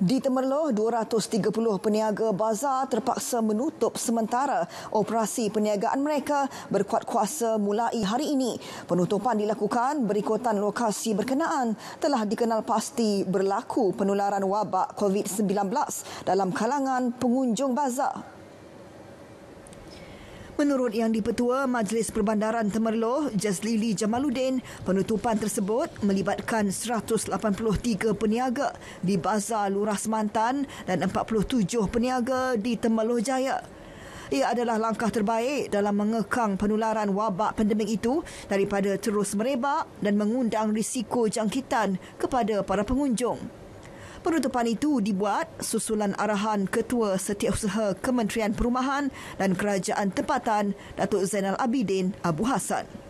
Di Temerloh, 230 peniaga bazar terpaksa menutup sementara operasi peniagaan mereka berkuat kuasa mulai hari ini. Penutupan dilakukan berikutan lokasi berkenaan telah dikenal pasti berlaku penularan wabak COVID-19 dalam kalangan pengunjung bazar. Menurut Yang dipetua Majlis Perbandaran Temerloh, Jazlili Jamaluddin, penutupan tersebut melibatkan 183 peniaga di Bazar Lurah Semantan dan 47 peniaga di Temerloh Jaya. Ia adalah langkah terbaik dalam mengekang penularan wabak pandemik itu daripada terus merebak dan mengundang risiko jangkitan kepada para pengunjung. Penutupan itu dibuat susulan arahan Ketua Setiausaha Kementerian Perumahan dan Kerajaan Tempatan Datuk Zainal Abidin Abu Hassan.